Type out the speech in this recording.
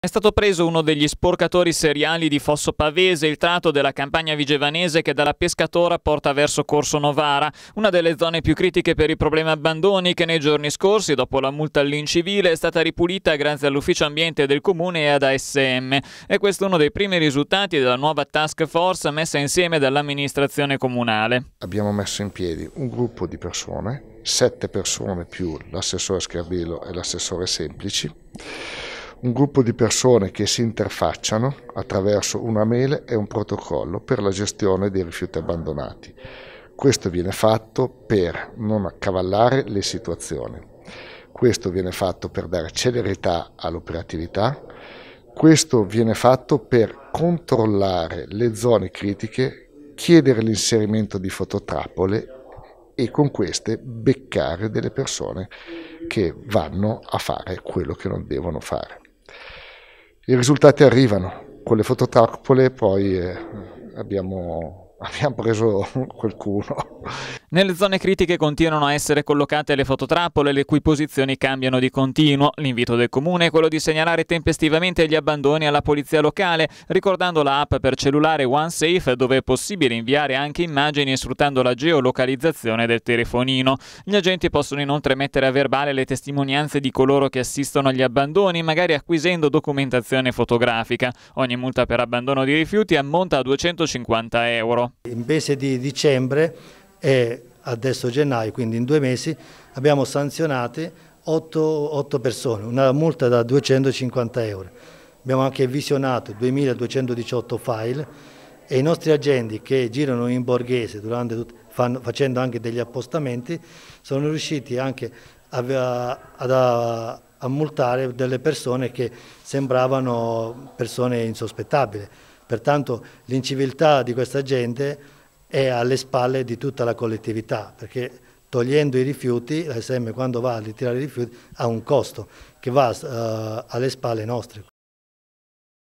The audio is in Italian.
È stato preso uno degli sporcatori seriali di Fosso Pavese, il tratto della campagna vigevanese che dalla Pescatora porta verso Corso Novara, una delle zone più critiche per i problemi abbandoni che nei giorni scorsi, dopo la multa all'incivile, è stata ripulita grazie all'ufficio ambiente del comune e ad ASM. E questo è uno dei primi risultati della nuova task force messa insieme dall'amministrazione comunale. Abbiamo messo in piedi un gruppo di persone, sette persone più l'assessore Scarbillo e l'assessore Semplici, un gruppo di persone che si interfacciano attraverso una mail e un protocollo per la gestione dei rifiuti abbandonati. Questo viene fatto per non accavallare le situazioni, questo viene fatto per dare celerità all'operatività, questo viene fatto per controllare le zone critiche, chiedere l'inserimento di fototrappole e con queste beccare delle persone che vanno a fare quello che non devono fare. I risultati arrivano, con le fototrappole poi eh, abbiamo abbiamo preso qualcuno. Nelle zone critiche continuano a essere collocate le fototrappole, le cui posizioni cambiano di continuo. L'invito del comune è quello di segnalare tempestivamente gli abbandoni alla polizia locale, ricordando la app per cellulare OneSafe, dove è possibile inviare anche immagini sfruttando la geolocalizzazione del telefonino. Gli agenti possono inoltre mettere a verbale le testimonianze di coloro che assistono agli abbandoni, magari acquisendo documentazione fotografica. Ogni multa per abbandono di rifiuti ammonta a 250 euro. In mese di dicembre e adesso gennaio, quindi in due mesi, abbiamo sanzionato 8, 8 persone, una multa da 250 euro. Abbiamo anche visionato 2218 file e i nostri agenti che girano in borghese tut, fanno, facendo anche degli appostamenti sono riusciti anche a, a, a multare delle persone che sembravano persone insospettabili. Pertanto l'inciviltà di questa gente è alle spalle di tutta la collettività, perché togliendo i rifiuti, l'ASM quando va a ritirare i rifiuti ha un costo che va eh, alle spalle nostre.